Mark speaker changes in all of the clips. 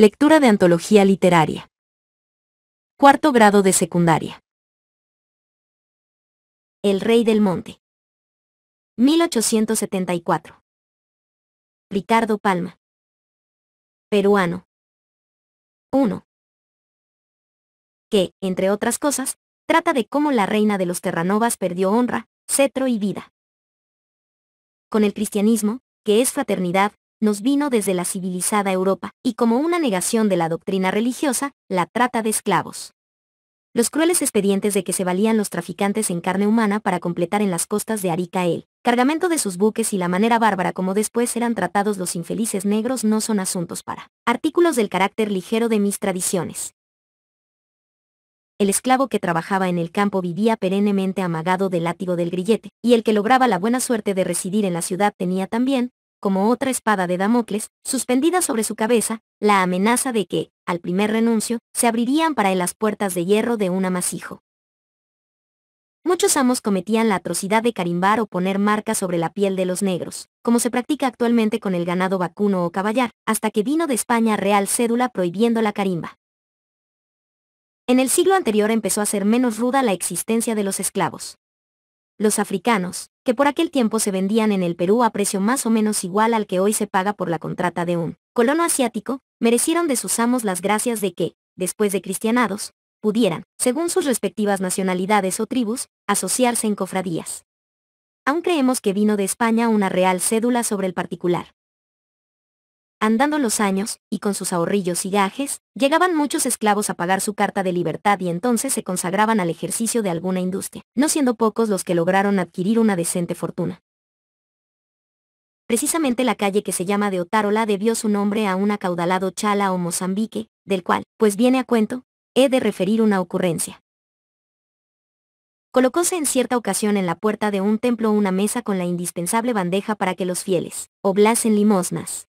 Speaker 1: Lectura de antología literaria. Cuarto grado de secundaria. El Rey del Monte. 1874. Ricardo Palma. Peruano. 1. Que, entre otras cosas, trata de cómo la reina de los Terranovas perdió honra, cetro y vida. Con el cristianismo, que es fraternidad, nos vino desde la civilizada Europa, y como una negación de la doctrina religiosa, la trata de esclavos. Los crueles expedientes de que se valían los traficantes en carne humana para completar en las costas de Arica el cargamento de sus buques y la manera bárbara como después eran tratados los infelices negros no son asuntos para artículos del carácter ligero de mis tradiciones. El esclavo que trabajaba en el campo vivía perennemente amagado del látigo del grillete, y el que lograba la buena suerte de residir en la ciudad tenía también, como otra espada de Damocles, suspendida sobre su cabeza, la amenaza de que, al primer renuncio, se abrirían para él las puertas de hierro de un amasijo. Muchos amos cometían la atrocidad de carimbar o poner marcas sobre la piel de los negros, como se practica actualmente con el ganado vacuno o caballar, hasta que vino de España Real Cédula prohibiendo la carimba. En el siglo anterior empezó a ser menos ruda la existencia de los esclavos los africanos, que por aquel tiempo se vendían en el Perú a precio más o menos igual al que hoy se paga por la contrata de un colono asiático, merecieron de sus amos las gracias de que, después de cristianados, pudieran, según sus respectivas nacionalidades o tribus, asociarse en cofradías. Aún creemos que vino de España una real cédula sobre el particular, Andando los años, y con sus ahorrillos y gajes, llegaban muchos esclavos a pagar su carta de libertad y entonces se consagraban al ejercicio de alguna industria, no siendo pocos los que lograron adquirir una decente fortuna. Precisamente la calle que se llama de Otárola debió su nombre a un acaudalado chala o Mozambique, del cual, pues viene a cuento, he de referir una ocurrencia. Colocóse en cierta ocasión en la puerta de un templo una mesa con la indispensable bandeja para que los fieles oblasen limosnas.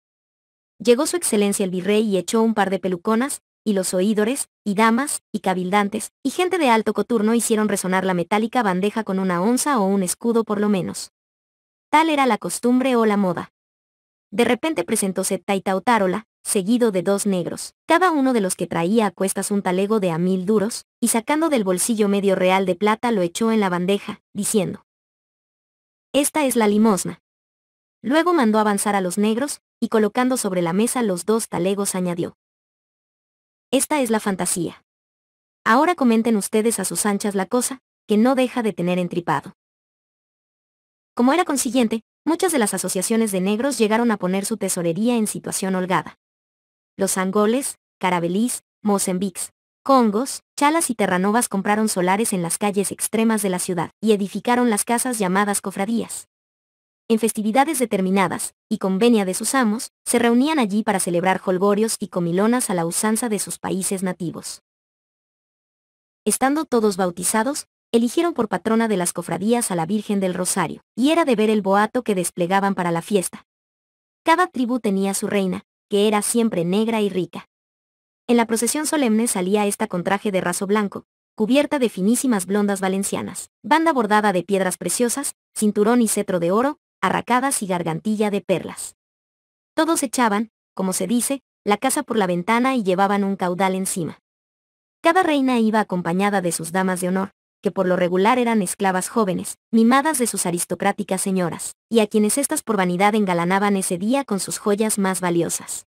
Speaker 1: Llegó su excelencia el virrey y echó un par de peluconas, y los oidores, y damas, y cabildantes, y gente de alto coturno hicieron resonar la metálica bandeja con una onza o un escudo por lo menos. Tal era la costumbre o la moda. De repente presentóse Taitautárola, seguido de dos negros, cada uno de los que traía a cuestas un talego de a mil duros, y sacando del bolsillo medio real de plata lo echó en la bandeja, diciendo, Esta es la limosna. Luego mandó avanzar a los negros, y colocando sobre la mesa los dos talegos añadió. Esta es la fantasía. Ahora comenten ustedes a sus anchas la cosa, que no deja de tener entripado. Como era consiguiente, muchas de las asociaciones de negros llegaron a poner su tesorería en situación holgada. Los angoles, carabelís, mozambiques, congos, chalas y terranovas compraron solares en las calles extremas de la ciudad y edificaron las casas llamadas cofradías en festividades determinadas, y venia de sus amos, se reunían allí para celebrar jolgorios y comilonas a la usanza de sus países nativos. Estando todos bautizados, eligieron por patrona de las cofradías a la Virgen del Rosario, y era de ver el boato que desplegaban para la fiesta. Cada tribu tenía su reina, que era siempre negra y rica. En la procesión solemne salía esta con traje de raso blanco, cubierta de finísimas blondas valencianas, banda bordada de piedras preciosas, cinturón y cetro de oro, arracadas y gargantilla de perlas. Todos echaban, como se dice, la casa por la ventana y llevaban un caudal encima. Cada reina iba acompañada de sus damas de honor, que por lo regular eran esclavas jóvenes, mimadas de sus aristocráticas señoras, y a quienes éstas por vanidad engalanaban ese día con sus joyas más valiosas.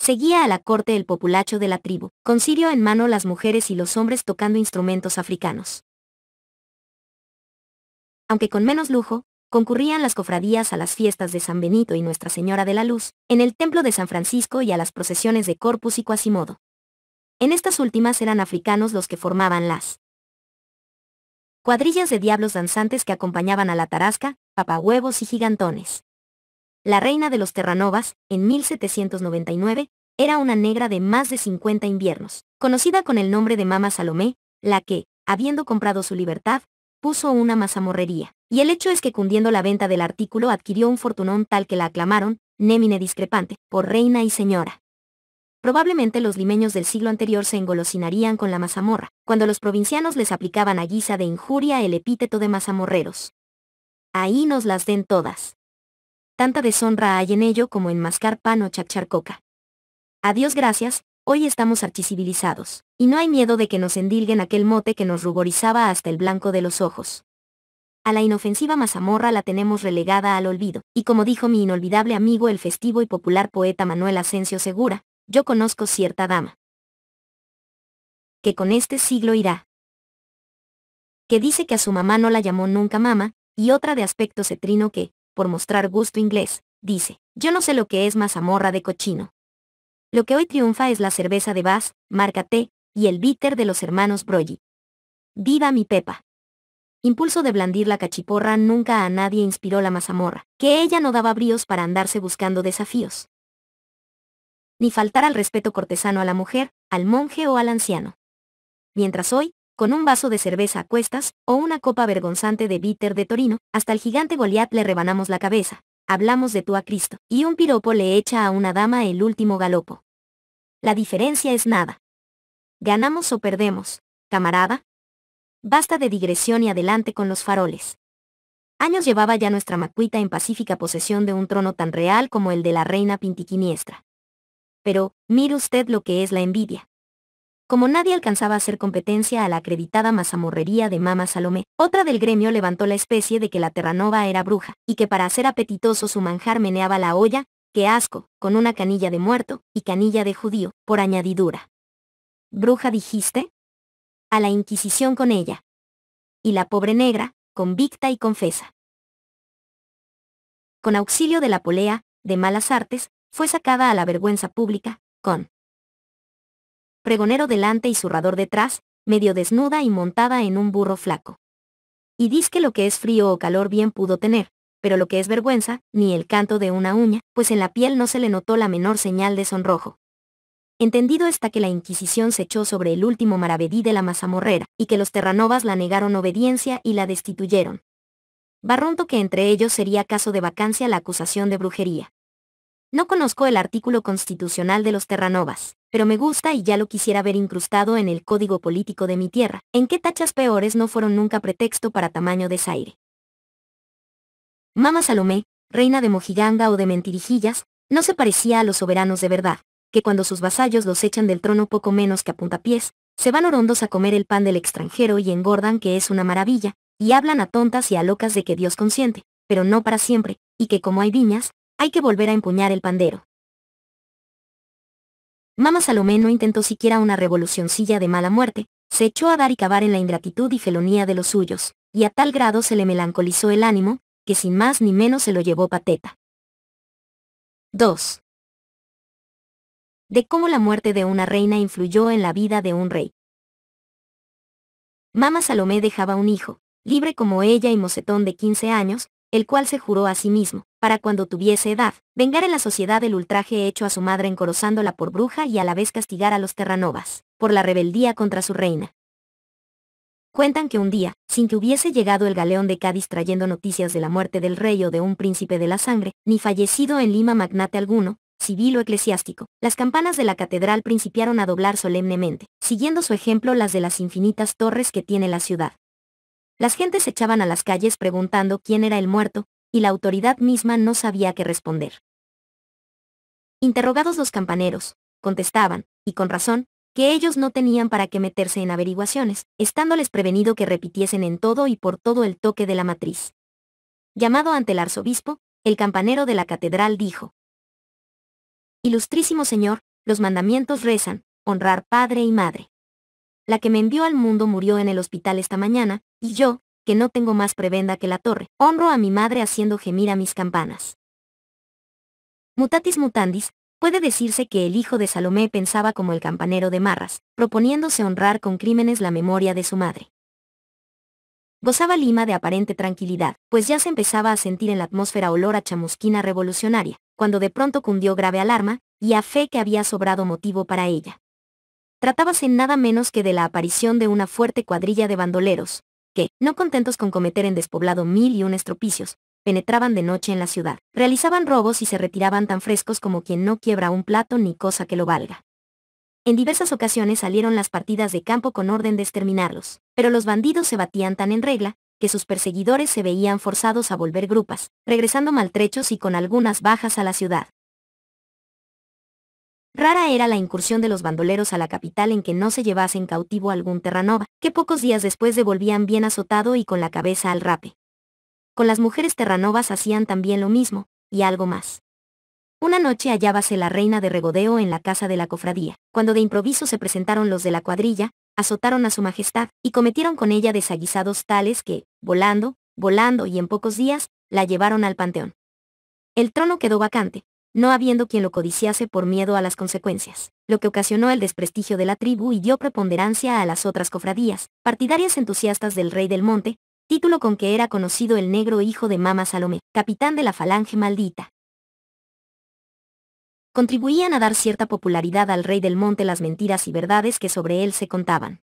Speaker 1: Seguía a la corte el populacho de la tribu, con sirio en mano las mujeres y los hombres tocando instrumentos africanos. Aunque con menos lujo, concurrían las cofradías a las fiestas de San Benito y Nuestra Señora de la Luz, en el Templo de San Francisco y a las procesiones de Corpus y Quasimodo. En estas últimas eran africanos los que formaban las cuadrillas de diablos danzantes que acompañaban a la tarasca, papahuevos y gigantones. La reina de los Terranovas, en 1799, era una negra de más de 50 inviernos, conocida con el nombre de Mama Salomé, la que, habiendo comprado su libertad, puso una mazamorrería. Y el hecho es que cundiendo la venta del artículo adquirió un fortunón tal que la aclamaron, Némine discrepante, por reina y señora. Probablemente los limeños del siglo anterior se engolosinarían con la mazamorra, cuando los provincianos les aplicaban a guisa de injuria el epíteto de mazamorreros. Ahí nos las den todas. Tanta deshonra hay en ello como en mascar pan o chacharcoca. Adiós gracias, hoy estamos archicivilizados, y no hay miedo de que nos endilguen aquel mote que nos ruborizaba hasta el blanco de los ojos. A la inofensiva mazamorra la tenemos relegada al olvido, y como dijo mi inolvidable amigo el festivo y popular poeta Manuel Asensio Segura, yo conozco cierta dama. Que con este siglo irá. Que dice que a su mamá no la llamó nunca mamá, y otra de aspecto cetrino que, por mostrar gusto inglés, dice, yo no sé lo que es mazamorra de cochino. Lo que hoy triunfa es la cerveza de bas marca T, y el bitter de los hermanos Brogi. Viva mi Pepa. Impulso de blandir la cachiporra nunca a nadie inspiró la mazamorra, que ella no daba bríos para andarse buscando desafíos. Ni faltar al respeto cortesano a la mujer, al monje o al anciano. Mientras hoy, con un vaso de cerveza a cuestas, o una copa vergonzante de bitter de Torino, hasta el gigante Goliat le rebanamos la cabeza, hablamos de tú a Cristo, y un piropo le echa a una dama el último galopo. La diferencia es nada. Ganamos o perdemos, camarada. Basta de digresión y adelante con los faroles. Años llevaba ya nuestra macuita en pacífica posesión de un trono tan real como el de la reina pintiquiniestra. Pero, mire usted lo que es la envidia. Como nadie alcanzaba a hacer competencia a la acreditada mazamorrería de Mama Salomé, otra del gremio levantó la especie de que la Terranova era bruja, y que para hacer apetitoso su manjar meneaba la olla, qué asco, con una canilla de muerto, y canilla de judío, por añadidura. ¿Bruja dijiste? A la Inquisición con ella. Y la pobre negra, convicta y confesa. Con auxilio de la polea, de malas artes, fue sacada a la vergüenza pública, con pregonero delante y zurrador detrás, medio desnuda y montada en un burro flaco. Y dis que lo que es frío o calor bien pudo tener, pero lo que es vergüenza, ni el canto de una uña, pues en la piel no se le notó la menor señal de sonrojo. Entendido está que la Inquisición se echó sobre el último maravedí de la mazamorrera, y que los terranovas la negaron obediencia y la destituyeron. Barronto que entre ellos sería caso de vacancia la acusación de brujería. No conozco el artículo constitucional de los terranovas, pero me gusta y ya lo quisiera ver incrustado en el código político de mi tierra, en qué tachas peores no fueron nunca pretexto para tamaño desaire. Mama Salomé, reina de Mojiganga o de Mentirijillas, no se parecía a los soberanos de verdad, que cuando sus vasallos los echan del trono poco menos que a puntapiés, se van orondos a comer el pan del extranjero y engordan que es una maravilla, y hablan a tontas y a locas de que Dios consiente, pero no para siempre, y que como hay viñas, hay que volver a empuñar el pandero. Mama Salomé no intentó siquiera una revolucioncilla de mala muerte, se echó a dar y cavar en la ingratitud y felonía de los suyos, y a tal grado se le melancolizó el ánimo, que sin más ni menos se lo llevó Pateta. 2. De cómo la muerte de una reina influyó en la vida de un rey. Mama Salomé dejaba un hijo, libre como ella y mocetón de 15 años, el cual se juró a sí mismo, para cuando tuviese edad, vengar en la sociedad el ultraje hecho a su madre encorozándola por bruja y a la vez castigar a los terranovas, por la rebeldía contra su reina. Cuentan que un día, sin que hubiese llegado el galeón de Cádiz trayendo noticias de la muerte del rey o de un príncipe de la sangre, ni fallecido en Lima magnate alguno, civil o eclesiástico, las campanas de la catedral principiaron a doblar solemnemente, siguiendo su ejemplo las de las infinitas torres que tiene la ciudad. Las gentes echaban a las calles preguntando quién era el muerto, y la autoridad misma no sabía qué responder. Interrogados los campaneros, contestaban, y con razón, que ellos no tenían para qué meterse en averiguaciones, estándoles prevenido que repitiesen en todo y por todo el toque de la matriz. Llamado ante el arzobispo, el campanero de la catedral dijo, Ilustrísimo Señor, los mandamientos rezan, honrar padre y madre. La que me envió al mundo murió en el hospital esta mañana, y yo, que no tengo más prebenda que la torre, honro a mi madre haciendo gemir a mis campanas. Mutatis mutandis, Puede decirse que el hijo de Salomé pensaba como el campanero de Marras, proponiéndose honrar con crímenes la memoria de su madre. Gozaba Lima de aparente tranquilidad, pues ya se empezaba a sentir en la atmósfera olor a chamusquina revolucionaria, cuando de pronto cundió grave alarma, y a fe que había sobrado motivo para ella. Tratábase nada menos que de la aparición de una fuerte cuadrilla de bandoleros, que, no contentos con cometer en despoblado mil y un estropicios, penetraban de noche en la ciudad, realizaban robos y se retiraban tan frescos como quien no quiebra un plato ni cosa que lo valga. En diversas ocasiones salieron las partidas de campo con orden de exterminarlos, pero los bandidos se batían tan en regla, que sus perseguidores se veían forzados a volver grupas, regresando maltrechos y con algunas bajas a la ciudad. Rara era la incursión de los bandoleros a la capital en que no se llevasen cautivo algún Terranova, que pocos días después devolvían bien azotado y con la cabeza al rape. Con las mujeres terranovas hacían también lo mismo, y algo más. Una noche hallábase la reina de regodeo en la casa de la cofradía, cuando de improviso se presentaron los de la cuadrilla, azotaron a su majestad, y cometieron con ella desaguisados tales que, volando, volando y en pocos días, la llevaron al panteón. El trono quedó vacante, no habiendo quien lo codiciase por miedo a las consecuencias, lo que ocasionó el desprestigio de la tribu y dio preponderancia a las otras cofradías, partidarias entusiastas del rey del monte, título con que era conocido el negro hijo de Mama Salomé, capitán de la Falange Maldita. Contribuían a dar cierta popularidad al rey del monte las mentiras y verdades que sobre él se contaban.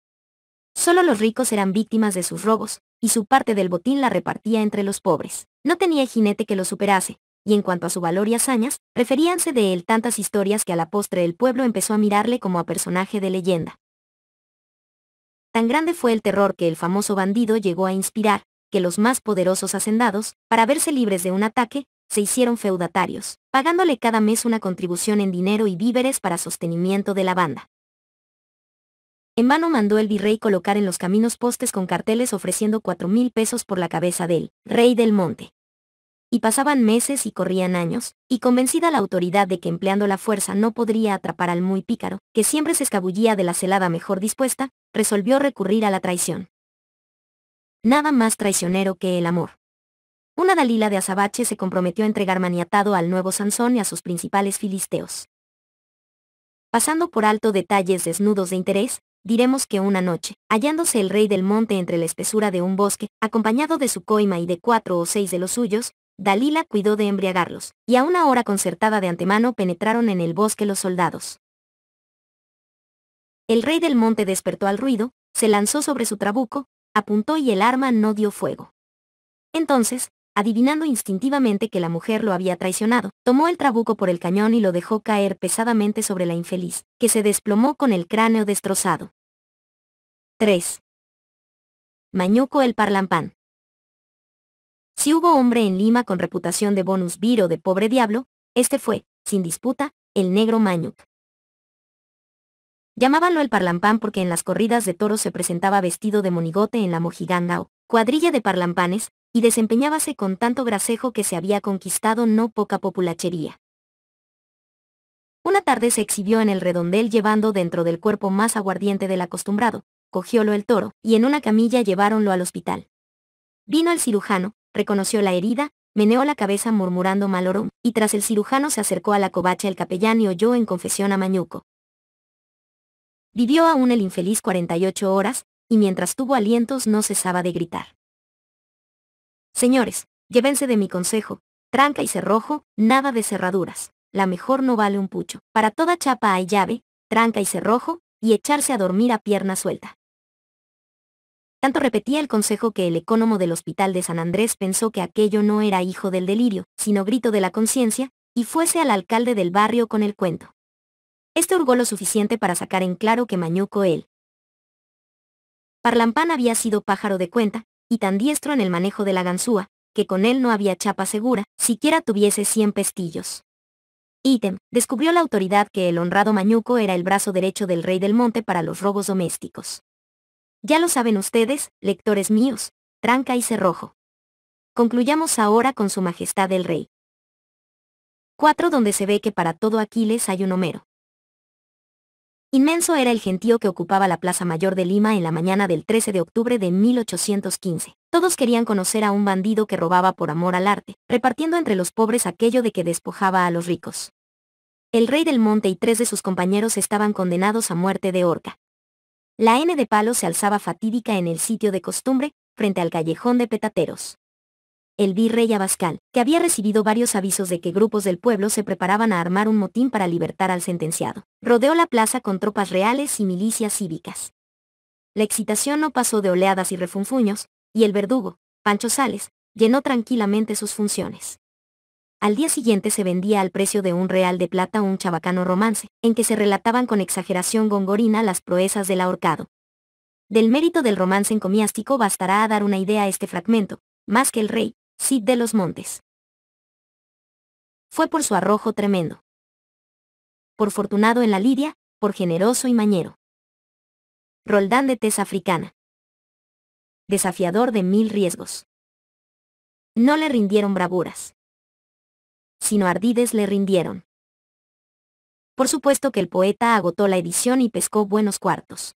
Speaker 1: Solo los ricos eran víctimas de sus robos, y su parte del botín la repartía entre los pobres. No tenía jinete que lo superase, y en cuanto a su valor y hazañas, referíanse de él tantas historias que a la postre el pueblo empezó a mirarle como a personaje de leyenda. Tan grande fue el terror que el famoso bandido llegó a inspirar, que los más poderosos hacendados, para verse libres de un ataque, se hicieron feudatarios, pagándole cada mes una contribución en dinero y víveres para sostenimiento de la banda. En vano mandó el virrey colocar en los caminos postes con carteles ofreciendo cuatro mil pesos por la cabeza del rey del monte y pasaban meses y corrían años, y convencida la autoridad de que empleando la fuerza no podría atrapar al muy pícaro, que siempre se escabullía de la celada mejor dispuesta, resolvió recurrir a la traición. Nada más traicionero que el amor. Una Dalila de Azabache se comprometió a entregar maniatado al nuevo Sansón y a sus principales filisteos. Pasando por alto detalles desnudos de interés, diremos que una noche, hallándose el rey del monte entre la espesura de un bosque, acompañado de su coima y de cuatro o seis de los suyos, Dalila cuidó de embriagarlos, y a una hora concertada de antemano penetraron en el bosque los soldados. El rey del monte despertó al ruido, se lanzó sobre su trabuco, apuntó y el arma no dio fuego. Entonces, adivinando instintivamente que la mujer lo había traicionado, tomó el trabuco por el cañón y lo dejó caer pesadamente sobre la infeliz, que se desplomó con el cráneo destrozado. 3. Mañuco el Parlampán. Si hubo hombre en Lima con reputación de bonus viro de pobre diablo, este fue, sin disputa, el negro Mañuc. Llamábanlo el parlampán porque en las corridas de toros se presentaba vestido de monigote en la mojiganga o cuadrilla de parlampanes, y desempeñábase con tanto gracejo que se había conquistado no poca populachería. Una tarde se exhibió en el redondel llevando dentro del cuerpo más aguardiente del acostumbrado, cogiólo el toro, y en una camilla lleváronlo al hospital. Vino el cirujano, reconoció la herida, meneó la cabeza murmurando malorum, y tras el cirujano se acercó a la covacha el capellán y oyó en confesión a Mañuco. Vivió aún el infeliz 48 horas, y mientras tuvo alientos no cesaba de gritar. Señores, llévense de mi consejo, tranca y cerrojo, nada de cerraduras, la mejor no vale un pucho, para toda chapa hay llave, tranca y cerrojo, y echarse a dormir a pierna suelta. Tanto repetía el consejo que el ecónomo del hospital de San Andrés pensó que aquello no era hijo del delirio, sino grito de la conciencia, y fuese al alcalde del barrio con el cuento. Este hurgó lo suficiente para sacar en claro que Mañuco él. Parlampán había sido pájaro de cuenta, y tan diestro en el manejo de la ganzúa, que con él no había chapa segura, siquiera tuviese cien pestillos. Ítem, descubrió la autoridad que el honrado Mañuco era el brazo derecho del rey del monte para los robos domésticos. Ya lo saben ustedes, lectores míos, tranca y cerrojo. Concluyamos ahora con Su Majestad el Rey. 4. Donde se ve que para todo Aquiles hay un Homero. Inmenso era el gentío que ocupaba la Plaza Mayor de Lima en la mañana del 13 de octubre de 1815. Todos querían conocer a un bandido que robaba por amor al arte, repartiendo entre los pobres aquello de que despojaba a los ricos. El rey del monte y tres de sus compañeros estaban condenados a muerte de horca. La N de palo se alzaba fatídica en el sitio de costumbre, frente al callejón de petateros. El virrey Abascal, que había recibido varios avisos de que grupos del pueblo se preparaban a armar un motín para libertar al sentenciado, rodeó la plaza con tropas reales y milicias cívicas. La excitación no pasó de oleadas y refunfuños, y el verdugo, Pancho Sales, llenó tranquilamente sus funciones. Al día siguiente se vendía al precio de un real de plata un chabacano romance, en que se relataban con exageración gongorina las proezas del ahorcado. Del mérito del romance encomiástico bastará a dar una idea a este fragmento, más que el rey, Cid de los Montes. Fue por su arrojo tremendo. Por fortunado en la lidia, por generoso y mañero. Roldán de Tez Africana. Desafiador de mil riesgos. No le rindieron bravuras sino ardides le rindieron. Por supuesto que el poeta agotó la edición y pescó buenos cuartos.